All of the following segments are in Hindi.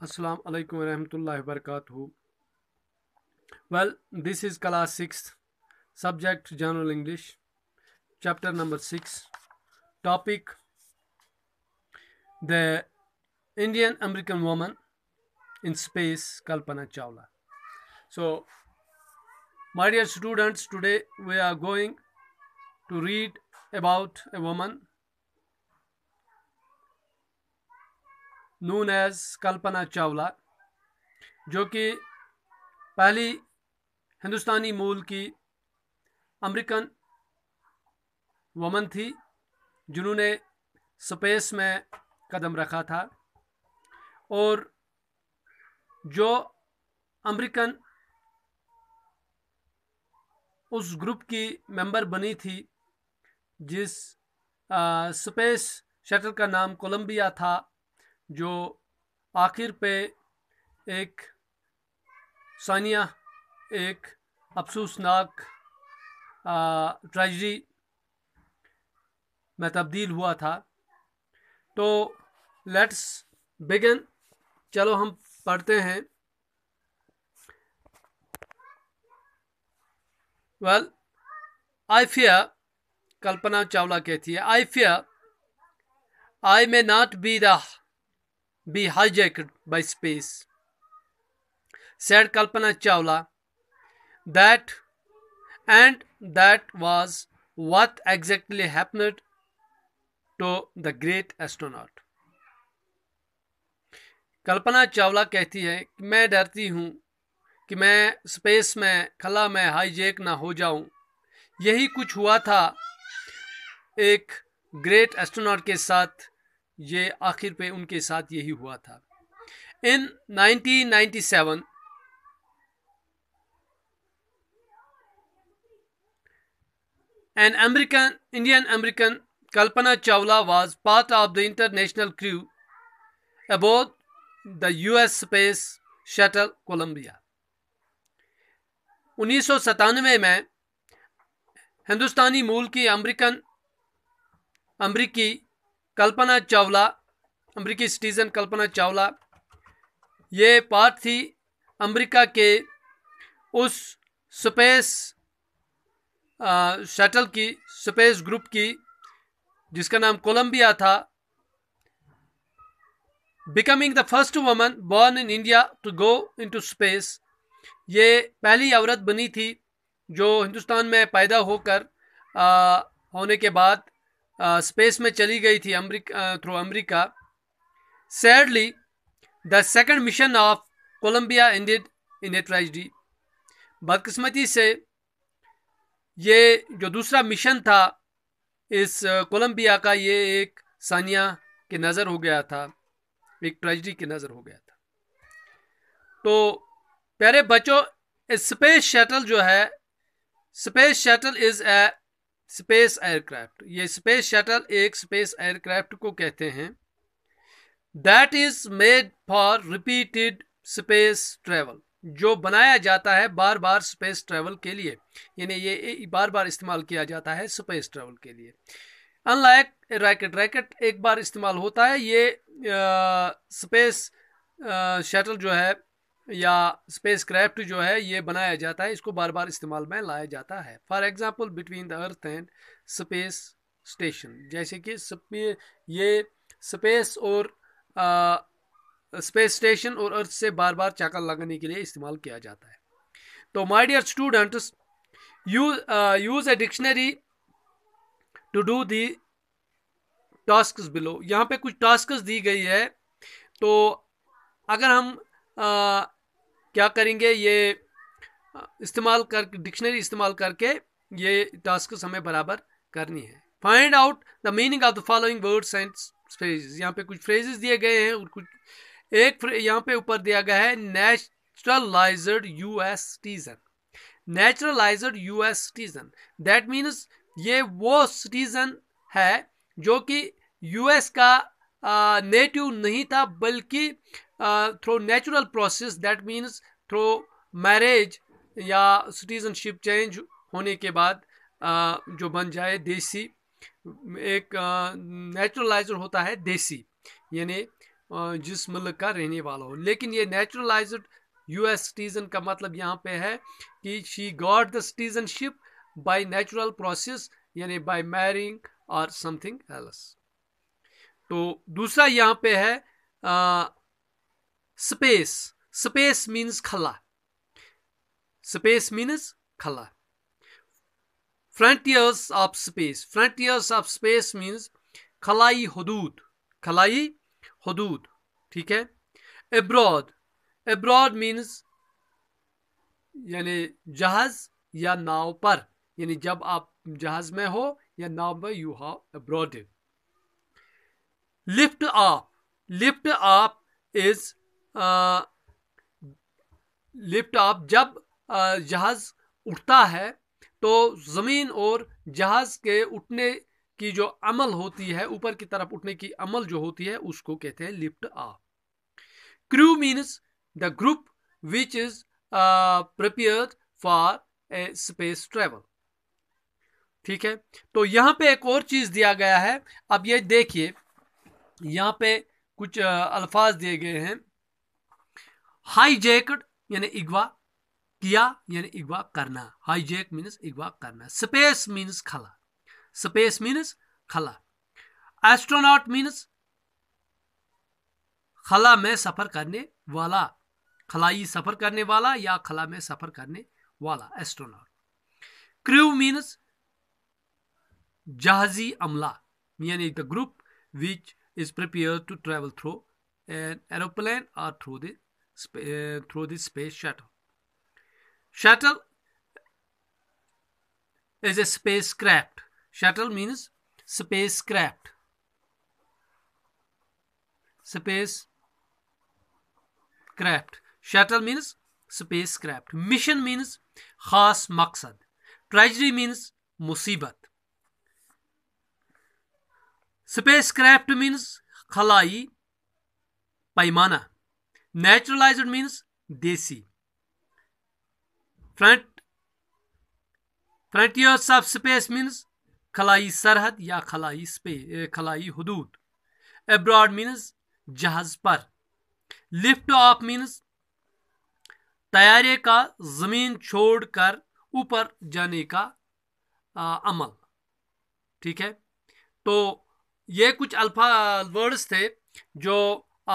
Assalamu alaikum warahmatullahi wabarakatuh. Well, this is class 6, subject General English, chapter number 6, topic The Indian American Woman in Space, Kalpana Chawla. So, my dear students, today we are going to read about a woman known as Kalpana Chawla जो कि पहली हिंदुस्तानी मूल की अमेरिकन वमन थी जिन्होंने स्पेस में कदम रखा था और जो अमेरिकन उस ग्रुप की मेंबर बनी थी जिस स्पेस शटल का नाम कोलंबिया था जो आखिर पे एक सानिया एक अफसोसनाक ट्रेजडी में तब्दील हुआ था तो लेट्स बिगन चलो हम पढ़ते हैं वेल आइफिया कल्पना चावला कहती है I fear I may not be रहा be hijacked by space. Said Kalpana Chawla that and that was what exactly happened to the great astronaut. Kalpana Chawla कहती है कि मैं डरती हूँ कि मैं स्पेस में खला में हाईजेक ना हो जाऊँ यही कुछ हुआ था एक ग्रेट एस्ट्रोनॉट के साथ ये आखिर पे उनके साथ यही हुआ था in 1997 an American Indian American Kalpana Chawla was part of the international crew aboard the US space shuttle Columbia उन्नीस में हिंदुस्तानी मूल की अमेरिकन अमरीकी कल्पना चावला अमरीकी सिटीज़न कल्पना चावला ये पार्ट थी अमेरिका के उस स्पेस शटल की स्पेस ग्रुप की जिसका नाम कोलंबिया था becoming the first woman born in India to go into space ये पहली औरत बनी थी जो हिंदुस्तान में पैदा होकर होने के बाद स्पेस में चली गई थी through America sadly the second mission of Columbia indeed in a tragedy बदकस्मती से ये जो दूसरा मिशन था इस कोलंबिया का ये एक सानिया की नज़र हो गया था एक ट्रेजडी की नज़र हो गया था तो प्यारे बच्चों स्पेस शटल जो है space shuttle is a space aircraft ये स्पेस शटल एक स्पेस एयरक्राफ्ट को कहते हैं that is made for repeated space travel जो बनाया जाता है बार बार स्पेस ट्रेवल के लिए यानी ये बार बार इस्तेमाल किया जाता है स्पेस ट्रेवल के लिए अनलाइक रैकेट रैकेट एक बार इस्तेमाल होता है ये स्पेस शटल जो है या स्पेस क्राफ्ट जो है ये बनाया जाता है इसको बार बार इस्तेमाल में लाया जाता है for example between the earth and space station जैसे कि ये स्पेस और आ, स्पेस स्टेशन और अर्थ से बार बार चाकर लगाने के लिए इस्तेमाल किया जाता है तो my dear students use use a dictionary to do the task below यहाँ पे कुछ टास्क दी गई है तो अगर हम क्या करेंगे ये इस्तेमाल कर डिक्शनरी इस्तेमाल करके ये टास्क हमें बराबर करनी है find out the meaning of the following words and phrases यहाँ पे कुछ फ्रेजेस दिए गए हैं और कुछ एक यहाँ पे ऊपर दिया गया है naturalised U S citizen naturalised U S citizen that means ये वो सिटीजन है जो कि यूएस का नेटिव नहीं था बल्कि through natural process that means through marriage या सिटीजनशिप चेंज होने के बाद uh, जो बन जाए देसी एक नेचुरलाइजर uh, होता है देसी यानी uh, जिस मुल्क का रहने वाला हो लेकिन ये नेचुरलाइज्ड यूएस सिटीजन का मतलब यहाँ पे है कि she got the citizenship by natural process यानी बाय मैरिंग और समथिंग एल्स तो दूसरा यहाँ पे है space. Space means khala. Space means khala. Frontiers of space. Frontiers of space means खलाई हदूद खलाई हदूद ठीक है एब्रॉड एब्रॉड मीन्स यानी जहाज या नाव पर यानी जब आप जहाज में हो या नाव में you have abroad lift off lift off is lift off जब जहाज़ उठता है तो ज़मीन और जहाज़ के उठने की जो अमल होती है ऊपर की तरफ उठने की अमल जो होती है उसको कहते हैं lift off crew means the group which is prepare for a space travel ठीक है तो यहाँ पे एक और चीज़ दिया गया है अब ये देखिए यहाँ पे कुछ अल्फाज दिए गए हैं हाईजेकड यानी इगवा किया यानी इगवा करना हाईजेक मीन्स इगवा करना स्पेस मीन्स खला स्पेस मीन्स खला एस्ट्रोनॉट मीन्स खला में सफर करने वाला खलाई सफर करने वाला या खला में सफर करने वाला एस्ट्रोनॉट क्रू मीन्स जहाजी अमला यानी the group which is prepare to travel through an aeroplane और through the uh, through the space shuttle. Shuttle is a spacecraft. Shuttle means spacecraft. Space craft. Shuttle means spacecraft. Mission means khas maqsad. Tragedy means musibat. Spacecraft means khalai paimana. naturalized means देसी front frontiers of space means खलाई सरहद या खलाई स्पे खलाई हदूद एब्रॉड मीन्स जहाज पर लिफ्ट ऑफ मीन्स तैयारे का ज़मीन छोड़कर ऊपर जाने का आ, अमल ठीक है तो ये कुछ अल्फा वर्ड्स थे जो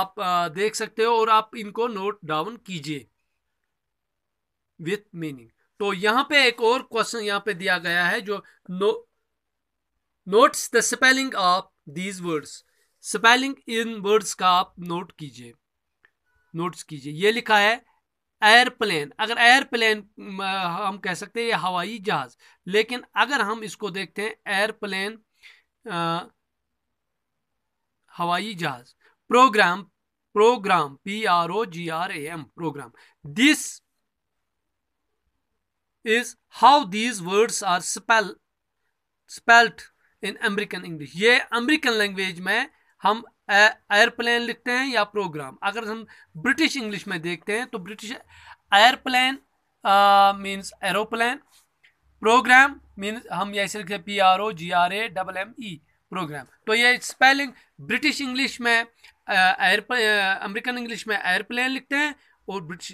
आप देख सकते हो और आप इनको नोट डाउन कीजिए विथ मीनिंग तो यहां पे एक और क्वेश्चन यहां पे दिया गया है जो no notes the spelling of these words spelling इन वर्ड्स का आप नोट कीजिए नोट्स कीजिए ये लिखा है एयरप्लेन अगर एयरप्लेन हम कह सकते हैं ये हवाई जहाज लेकिन अगर हम इसको देखते हैं एयरप्लेन हवाई जहाज program program P R O G R A M program this is how these words are spell spelt in American English ये अमेरिकन लैंग्वेज में हम एयरप्लेन लिखते हैं या प्रोग्राम अगर हम ब्रिटिश इंग्लिश में देखते हैं तो British airplane means aeroplane program mean हम ऐसे लिखते हैं P R O G R A double M E program तो ये स्पेलिंग ब्रिटिश इंग्लिश में एयर अमेरिकन इंग्लिश में एयरप्लेन लिखते हैं और ब्रिटिश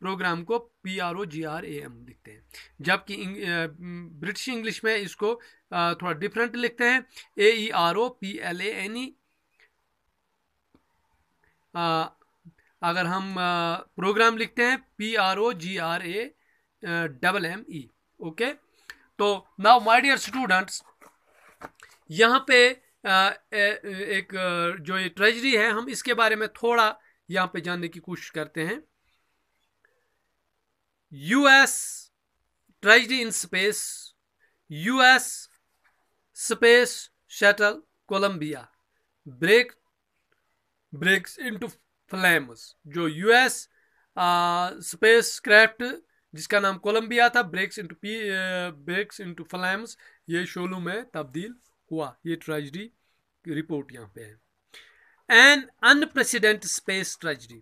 प्रोग्राम को P R O G R A M लिखते हैं जबकि ब्रिटिश इंग्लिश में इसको थोड़ा डिफरेंट लिखते हैं A E R O P L A N E अगर हम प्रोग्राम लिखते हैं P R O G R A double M E okay तो नाउ माय डियर स्टूडेंट्स यहाँ पे एक जो ये ट्रेजडी है हम इसके बारे में थोड़ा यहाँ पे जानने की कोशिश करते हैं US tragedy in space US space shuttle Columbia break breaks into flames जो यूएस स्पेस क्राफ्ट जिसका नाम कोलंबिया था breaks into P breaks into flames ये शोलू में तब्दील हुआ ये ट्रेजडी रिपोर्ट यहाँ पे है एन अनप्रेसिडेंट स्पेस ट्रेजरी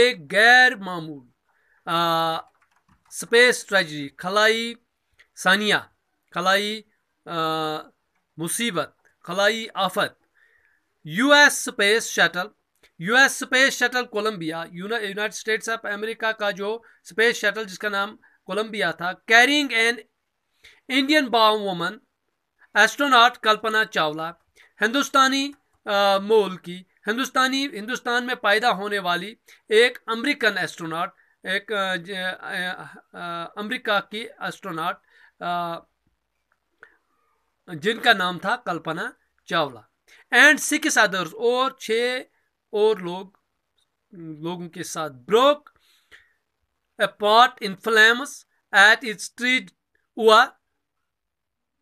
एक गैर मामूल स्पेस ट्रेजरी खलाई सानिया खलाई मुसीबत खलाई आफत US space shuttle US space shuttle Columbia United States of America का जो स्पेस शटल जिसका नाम कोलंबिया था carrying an Indian born woman astronaut Kalpana Chawla हिंदुस्तानी मोल की हिंदुस्तानी हिंदुस्तान में पैदा होने वाली एक अमेरिकन एस्ट्रोनॉट एक अमेरिका की एस्ट्रोनॉट जिनका नाम था Kalpana Chawla and six others और छः और लोग लोगों के साथ broke a pot in flames at its treat हुआ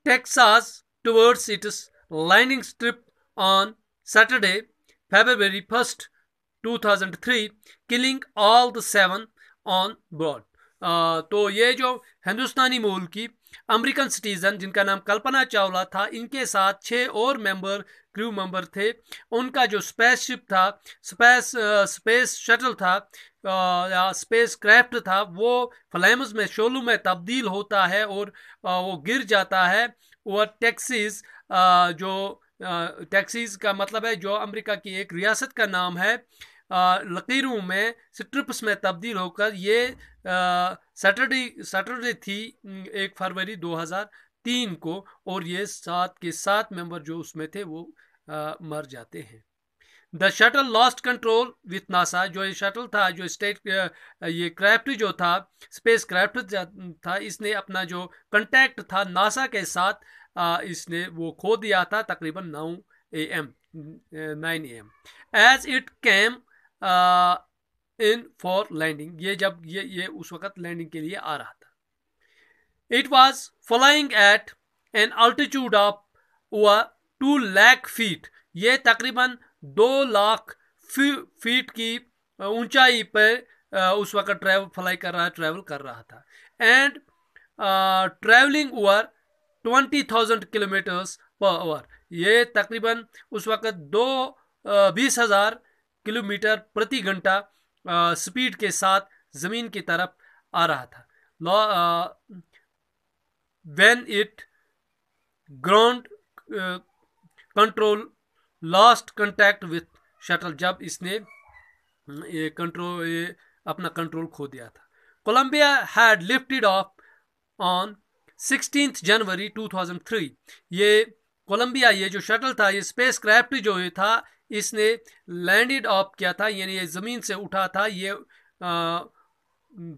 Texas towards its landing strip on Saturday, February 1st, 2003, killing all the seven on board. Uh, तो ये जो हिंदुस्तानी मूल की अमेरिकन सिटीज़न जिनका नाम कल्पना चावला था इनके साथ छः और मेंबर क्रू मेंबर थे उनका जो स्पेसशिप था स्पेस स्पेस शटल था uh, या स्पेस क्राफ्ट था वो फ्लैम्स में शोलू में तब्दील होता है और uh, वो गिर जाता है वह टैक्सीज जो टैक्सीज का मतलब है जो अमेरिका की एक रियासत का नाम है लकीरों में स्ट्रिप्स में तब्दील होकर ये सैटरडे सैटरडे थी एक फरवरी 2003 को और ये सात के सात मेंबर जो उसमें थे वो आ, मर जाते हैं the shuttle lost control with NASA जो ये शटल था जो स्टेट ये क्राफ्ट जो था स्पेस क्राफ्ट था इसने अपना जो कंटैक्ट था नासा के साथ इसने वो खो दिया था तकरीबन नौ A M nine A M as it came in for landing ये जब ये ये उस वक्त लैंडिंग के लिए आ रहा था it was flying at an altitude of हुआ टू लैक फीट ये तकरीबन दो लाख फीट की ऊंचाई पर उस वक्त ट्रैवल फ्लाई कर रहा ट्रैवल कर रहा था and travelling over twenty thousand kilometres per hour ये तकरीबन उस वक्त दो बीस हज़ार किलोमीटर प्रति घंटा स्पीड के साथ ज़मीन की तरफ आ रहा था when it ground control last contact with shuttle जब इसने हम्म, ये कंट्रोल अपना कंट्रोल खो दिया था Columbia had lifted off on sixteen January 2003 ये कोलंबिया ये जो शटल था ये स्पेस क्राफ्ट जो ये था इसने लैंडेड ऑफ किया था यानी ये ज़मीन से उठा था ये आ,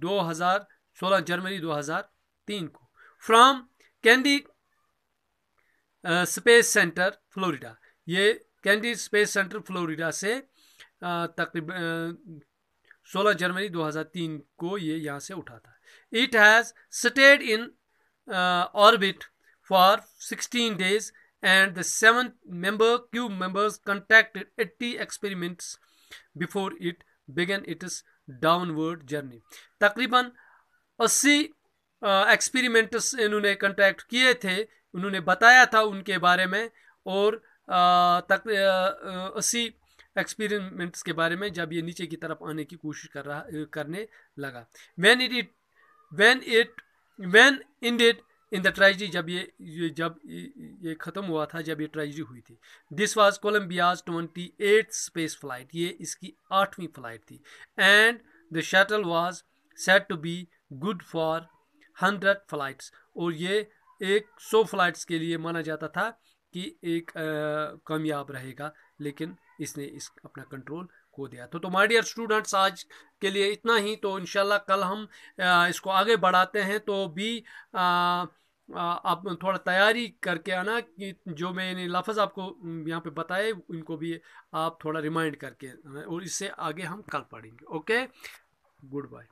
2016 जनवरी 2003 को from Kennedy space centre Florida ये कैंडी स्पेस सेंटर फ्लोरिडा से तकरीब सोलह जनवरी 2003 को ये यहाँ से उठा था it has stayed in orbit for 16 days and the seven member cube members conducted 80 before it began it its downward journey तकरीबन 80 एक्सपेरिमेंट्स इन्होंने कंटेक्ट किए थे उन्होंने बताया था उनके बारे में और तक अस्सी एक्सपेरिमेंट्स के बारे में जब ये नीचे की तरफ आने की कोशिश कर रहा करने लगा when it it when it when in it in the tragedy जब ये, ये जब ये ख़त्म हुआ था जब ये ट्रेजडी हुई थी this was Columbia's twenty eight space flight ये इसकी आठवीं फ्लाइट थी and the shuttle was set to be good for hundred flights और ये एक सौ फ्लाइट्स के लिए माना जाता था कि एक कामयाब रहेगा लेकिन इसने इस अपना कंट्रोल खो दिया तो तो माय डियर स्टूडेंट्स आज के लिए इतना ही तो इन कल हम इसको आगे बढ़ाते हैं तो भी आप थोड़ा तैयारी करके आना कि जो मैंने लफ्ज़ आपको यहाँ पे बताए उनको भी आप थोड़ा रिमाइंड करके और इससे आगे हम कल पढ़ेंगे ओके गुड बाय